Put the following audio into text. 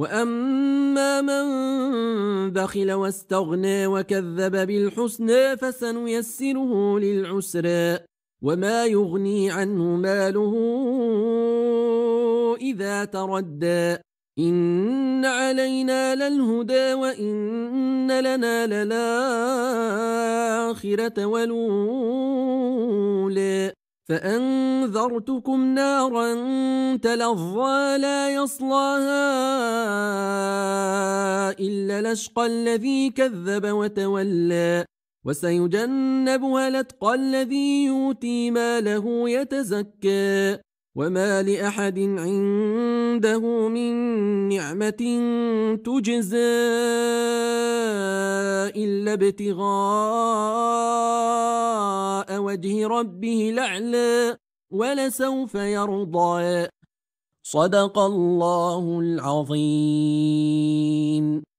وأما من بخل واستغنى وكذب بالحسنى فسنيسره للعسرى وما يغني عنه ماله إذا تردى إن علينا للهدى وإن لنا للآخرة ولون فأنذرتكم نارا تلظى لا يصلاها إلا لشق الذي كذب وتولى وسيجنبها لتقى الذي يوتي ما له يتزكى وما لأحد عنده من نعمة تجزى إلا ابتغاء وجه ربه لعلى ولسوف يرضى صدق الله العظيم